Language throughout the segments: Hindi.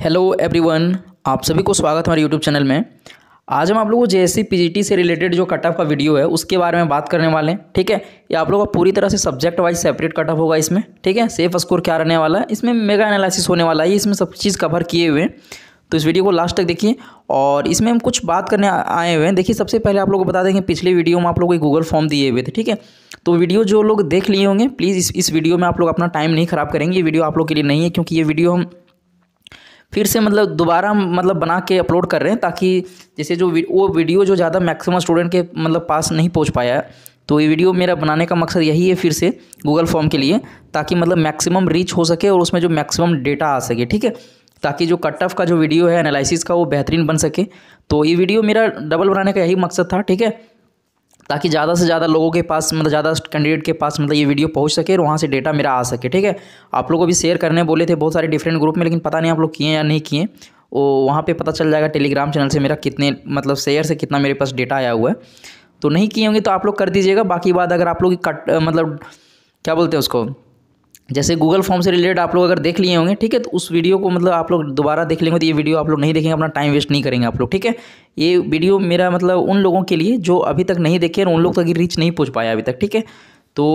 हेलो एवरीवन आप सभी को स्वागत है हमारे यूट्यूब चैनल में आज हम आप लोगों को जे पीजीटी से रिलेटेड जो कट ऑफ का वीडियो है उसके बारे में बात करने वाले हैं ठीक है ये आप लोगों का पूरी तरह से subject wise separate cut off होगा इसमें ठीक है सेफ स्कोर क्या रहने वाला है इसमें मेगा एनालिसिस होने वाला है इसमें सब चीज़ कवर किए हुए हैं तो इस वीडियो को लास्ट तक देखिए और इसमें हम कुछ बात करने आए हुए हैं देखिए सबसे पहले आप लोग को बता देंगे पिछले वीडियो में आप लोगों को गूगल फॉर्म दिए हुए थे ठीक है तो वीडियो जो लोग देख लिए होंगे प्लीज़ इस इस वीडियो में आप लोग अपना टाइम नहीं खराब करेंगे ये वीडियो आप लोग के लिए नहीं है क्योंकि ये वीडियो हम फिर से मतलब दोबारा मतलब बना के अपलोड कर रहे हैं ताकि जैसे जो वो वीडियो जो ज़्यादा मैक्सिमम स्टूडेंट के मतलब पास नहीं पहुँच पाया है तो ये वीडियो मेरा बनाने का मकसद यही है फिर से गूगल फॉर्म के लिए ताकि मतलब मैक्सिमम रीच हो सके और उसमें जो मैक्सिमम डेटा आ सके ठीक है ताकि जो कट ऑफ का जो वीडियो है एनालिसिस का वो बेहतरीन बन सके तो ये वीडियो मेरा डबल बनाने का यही मकसद था ठीक है ताकि ज़्यादा से ज़्यादा लोगों के पास मतलब ज़्यादा कैंडिडेट के पास मतलब ये वीडियो पहुँच सके और वहाँ से डेटा मेरा आ सके ठीक है आप लोग को भी शेयर करने बोले थे बहुत सारे डिफरेंट ग्रुप में लेकिन पता नहीं आप लोग किए या नहीं किए वो वहाँ पर पता चल जाएगा टेलीग्राम चैनल से मेरा कितने मतलब शेयर से कितना मेरे पास डेटा आया हुआ है तो नहीं किए होंगे तो आप लोग कर दीजिएगा बाकी बात अगर आप लोग कट मतलब क्या बोलते हैं उसको जैसे गूगल फॉर्म से रिलेटेड आप लोग अगर देख लिए होंगे ठीक है तो उस वीडियो को मतलब आप लोग दोबारा देख लेंगे तो ये वीडियो आप लोग नहीं देखेंगे अपना टाइम वेस्ट नहीं करेंगे आप लोग ठीक है ये वीडियो मेरा मतलब उन लोगों के लिए जो अभी तक नहीं देखे और उन लोग तक रीच नहीं पहुँच पाया अभी तक ठीक है तो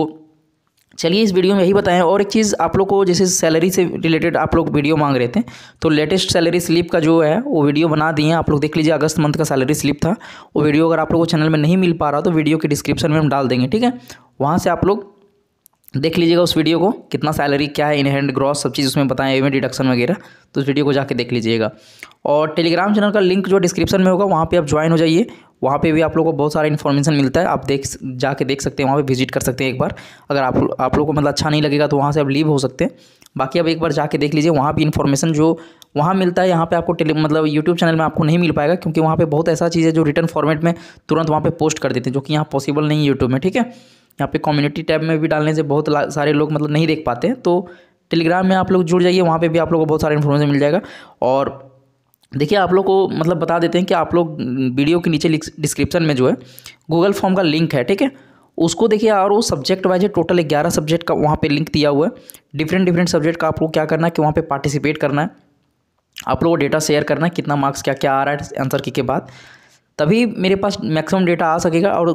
चलिए इस वीडियो में यही बताएं और एक चीज़ आप लोग को जैसे सैलरी से रिलेटेड आप लोग वीडियो मांग रहे थे तो लेटेस्ट सैलरी स्लिप का जो है वो वीडियो बना दिए हैं आप लोग देख लीजिए अगस्त मंथ का सैलरी स्लिप था वो वीडियो अगर आप लोग को चैनल में नहीं मिल पा रहा तो वीडियो के डिस्क्रिप्शन में हम डाल देंगे ठीक है वहाँ से आप लोग देख लीजिएगा उस वीडियो को कितना सैलरी क्या है इन हैंड ग्रॉस सब चीज़ उसमें बताएं एवं डिडक्शन वगैरह तो उस वीडियो को जाके देख लीजिएगा और टेलीग्राम चैनल का लिंक जो डिस्क्रिप्शन में होगा वहाँ पे आप ज्वाइन हो जाइए वहाँ पे भी आप लोगों को बहुत सारा इन्फॉर्मेशन मिलता है आप देख जाके देख सकते हैं वहाँ पर विजिट कर सकते हैं एक बार अगर आप आप लोग को मतलब अच्छा नहीं लगेगा तो वहाँ से आप लीव हो सकते हैं बाकी आप एक बार जाके देख लीजिए वहाँ भी इन्फॉर्मेशन जो वहाँ मिलता है यहाँ पे आपको टेली मतलब यूट्यूब चैनल में आपको नहीं मिल पाएगा क्योंकि वहाँ पर बहुत ऐसा चीज़ है जो रिटर्न फॉर्मेट में तुरंत वहाँ पर पोस्ट कर देते हैं जो कि यहाँ पॉसिबल नहीं है यूट्यूब में ठीक है यहाँ पे कम्युनिटी टैब में भी डालने से बहुत सारे लोग मतलब नहीं देख पाते हैं तो टेलीग्राम में आप लोग जुड़ जाइए वहाँ पे भी आप लोगों को बहुत सारा इन्फॉर्मेशन मिल जाएगा और देखिए आप लोग को मतलब बता देते हैं कि आप लोग वीडियो के नीचे डिस्क्रिप्शन में जो है गूगल फॉर्म का लिंक है ठीक है उसको देखिए और वो सब्जेक्ट वाइज है टोटल ग्यारह सब्जेक्ट का वहाँ पर लिंक दिया हुआ है डिफरेंट डिफरेंट सब्जेक्ट का आप लोग क्या करना है कि वहाँ पर पार्टिसिपेट करना है आप लोग को डेटा शेयर करना है कितना मार्क्स क्या क्या आ रहा है आंसर के बाद तभी मेरे पास मैक्सिमम डेटा आ सकेगा और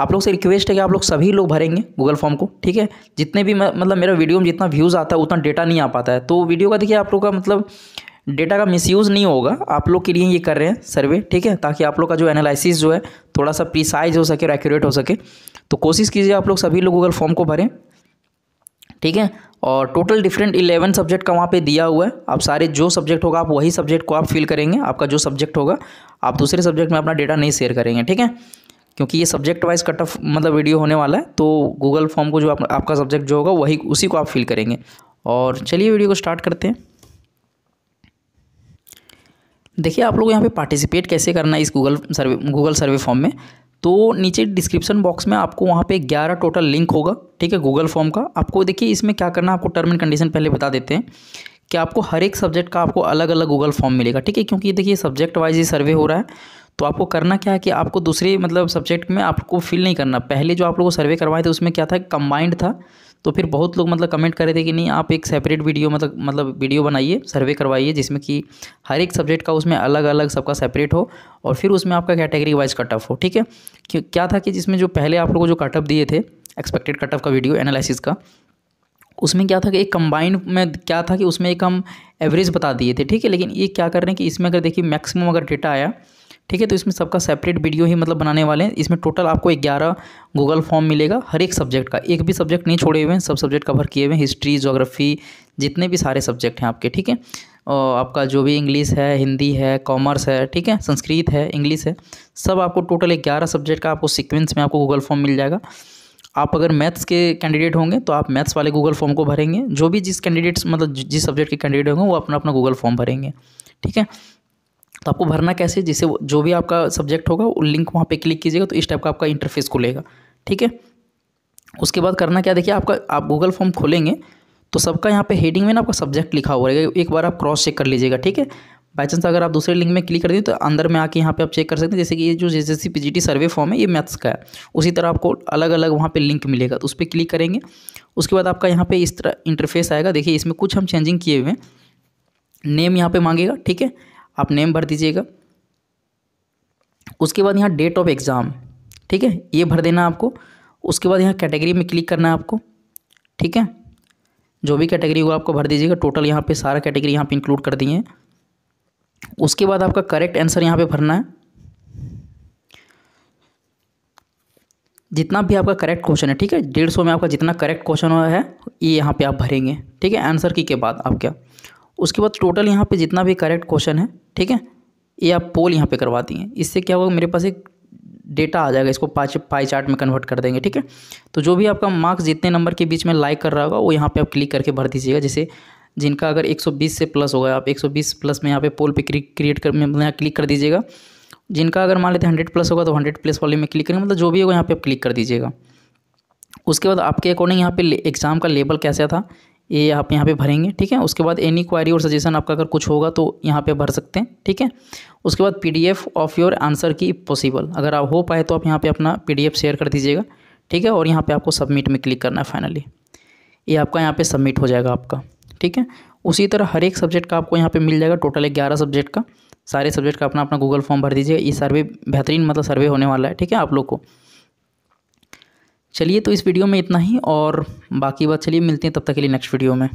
आप लोग से रिक्वेस्ट है कि आप लोग सभी लोग भरेंगे गूगल फॉर्म को ठीक है जितने भी मतलब मेरा वीडियो में जितना व्यूज़ आता है उतना डेटा नहीं आ पाता है तो वीडियो का देखिए आप लोग का मतलब डेटा का मिसयूज़ नहीं होगा आप लोग के लिए ये कर रहे हैं सर्वे ठीक है ताकि आप लोग का जो एनालिसिस जो है थोड़ा सा प्रिसाइज हो सके और एक्यूरेट हो सके तो कोशिश कीजिए आप लोग सभी लोग गूगल फॉर्म को भरें ठीक है और टोटल डिफरेंट इलेवन सब्जेक्ट का वहाँ पे दिया हुआ है आप सारे जो सब्जेक्ट होगा आप वही सब्जेक्ट को आप फिल करेंगे आपका जो सब्जेक्ट होगा आप दूसरे सब्जेक्ट में अपना डेटा नहीं शेयर करेंगे ठीक है क्योंकि ये सब्जेक्ट वाइज कट ऑफ मतलब वीडियो होने वाला है तो गूगल फॉर्म को जो आप, आपका सब्जेक्ट जो होगा वही उसी को आप फिल करेंगे और चलिए वीडियो को स्टार्ट करते हैं देखिए आप लोग यहाँ पे पार्टिसिपेट कैसे करना है इस Google survey Google survey form में तो नीचे डिस्क्रिप्शन बॉक्स में आपको वहाँ पे 11 टोटल लिंक होगा ठीक है गूगल फॉर्म का आपको देखिए इसमें क्या करना है आपको टर्म एंड कंडीशन पहले बता देते हैं कि आपको हर एक सब्जेक्ट का आपको अलग अलग गूगल फॉर्म मिलेगा ठीक है क्योंकि देखिए सब्जेक्ट वाइज ये सर्वे हो रहा है तो आपको करना क्या है कि आपको दूसरे मतलब सब्जेक्ट में आपको फिल नहीं करना पहले जो आप लोगों को सर्वे करवाए थे उसमें क्या था कंबाइंड था तो फिर बहुत लोग मतलब कमेंट कर रहे थे कि नहीं आप एक सेपरेट वीडियो मतलब मतलब वीडियो बनाइए सर्वे करवाइए जिसमें कि हर एक सब्जेक्ट का उसमें अलग अलग सबका सेपरेट हो और फिर उसमें आपका कैटेगरी वाइज कट ऑफ हो ठीक है क्या था कि जिसमें जो पहले आप लोगों को जो कट ऑफ दिए थे एक्सपेक्टेड कट ऑफ का वीडियो एनालिसिस का उसमें क्या था कि एक कंबाइंड में क्या था कि उसमें एक हम एवरेज बता दिए थे ठीक है लेकिन ये क्या कर रहे हैं कि इसमें अगर देखिए मैक्सिमम अगर डेटा आया ठीक है तो इसमें सबका सेपरेट वीडियो ही मतलब बनाने वाले हैं इसमें टोटल आपको ग्यारह गूगल फॉर्म मिलेगा हर एक सब्जेक्ट का एक भी सब्जेक्ट नहीं छोड़े हुए हैं सब सब्जेक्ट कवर किए हुए हैं हिस्ट्री जोग्राफी जितने भी सारे सब्जेक्ट हैं आपके ठीक है और आपका जो भी इंग्लिश है हिंदी है कॉमर्स है ठीक है संस्कृत है इंग्लिश है सब आपको टोटल ग्यारह सब्जेक्ट का आपको सिक्वेंस में आपको गूगल फॉर्म मिल जाएगा आप अगर मैथ्स के कैंडिडेट होंगे तो आप मैथ्स वाले गूगल फॉर्म को भरेंगे जो भी जिस कैंडिडेट्स मतलब जिस सब्जेक्ट के कैंडिडेट होंगे वो अपना अपना गूगल फॉर्म भरेंगे ठीक है तो आपको भरना कैसे जिसे जो भी आपका सब्जेक्ट होगा वो लिंक वहाँ पे क्लिक कीजिएगा तो इस टाइप का आपका इंटरफेस खुलेगा ठीक है उसके बाद करना क्या देखिए आपका आप गूगल फॉर्म खोलेंगे तो सबका यहाँ पे हेडिंग में ना आपका सब्जेक्ट लिखा हुआ रहेगा एक बार आप क्रॉस चेक कर लीजिएगा ठीक है बाई चांस अगर आप दूसरे लिंक में क्लिक कर दें तो अंदर में आके यहाँ पे आप चेक कर सकते हैं जैसे कि ये जो जे एस सी सर्वे फॉर्म है ये मैथ्स का है उसी तरह आपको अलग अलग वहाँ पे लिंक मिलेगा तो उस पर क्लिक करेंगे उसके बाद आपका यहाँ पे इस तरह इंटरफेस आएगा देखिए इसमें कुछ हम चेंजिंग किए हुए हैं नेम यहाँ पे मांगेगा ठीक है आप नेम भर दीजिएगा उसके बाद यहाँ डेट ऑफ एग्ज़ाम ठीक है ये भर देना आपको उसके बाद यहाँ कैटेगरी में क्लिक करना है आपको ठीक है जो भी कैटेगरी होगा आपको भर दीजिएगा टोटल यहाँ पे सारा कैटेगरी यहाँ पे इंक्लूड कर दिए हैं उसके बाद आपका करेक्ट आंसर यहाँ पे भरना है जितना भी आपका करेक्ट क्वेश्चन है ठीक है डेढ़ सौ में आपका जितना करेक्ट क्वेश्चन हुआ है ये यहाँ पे आप भरेंगे ठीक है आंसर की के बाद आपका उसके बाद टोटल यहाँ पे जितना भी करेक्ट क्वेश्चन है ठीक है ये आप पोल यहाँ पे करवा दिए इससे क्या होगा मेरे पास एक डेटा आ जाएगा इसको पाँच पाई चार्ट में कन्वर्ट कर देंगे ठीक है तो जो भी आपका मार्क्स जितने नंबर के बीच में लाइक कर रहा होगा वो यहाँ पे आप क्लिक करके भर दीजिएगा जैसे जिनका अगर 120 से प्लस होगा आप 120 प्लस में यहाँ पे पोल पे क्रिएट कर यहाँ क्लिक कर दीजिएगा जिनका अगर मान लेते हैं हंड्रेड प्लस होगा तो हंड्रेड प्लस वाले में क्लिक करेंगे मतलब जो भी होगा यहाँ पे आप क्लिक कर दीजिएगा उसके बाद आपके अकॉर्डिंग यहाँ पे एग्ज़ाम का लेबल कैसा था ये आप यहाँ पे भरेंगे ठीक है उसके बाद एनी क्वारी और सजेशन आपका अगर कुछ होगा तो यहाँ पे भर सकते हैं ठीक है उसके बाद PDF of your answer key possible अगर आप हो पाए तो आप यहाँ पे अपना पीडीएफ शेयर कर दीजिएगा ठीक है और यहाँ पे आपको सबमिट में क्लिक करना है फाइनली ये आपका यहाँ पर सबमिट हो जाएगा आपका ठीक है उसी तरह हर एक सब्जेक्ट का आपको यहाँ पर मिल जाएगा टोटल ग्यारह सब्जेक्ट का सारे सब्जेक्ट का अपना अपना गूगल फॉर्म भर दीजिएगा ये सर्वे बेहतरीन मतलब सर्वे होने वाला है ठीक है आप लोग को चलिए तो इस वीडियो में इतना ही और बाकी बात चलिए मिलते हैं तब तक के लिए नेक्स्ट वीडियो में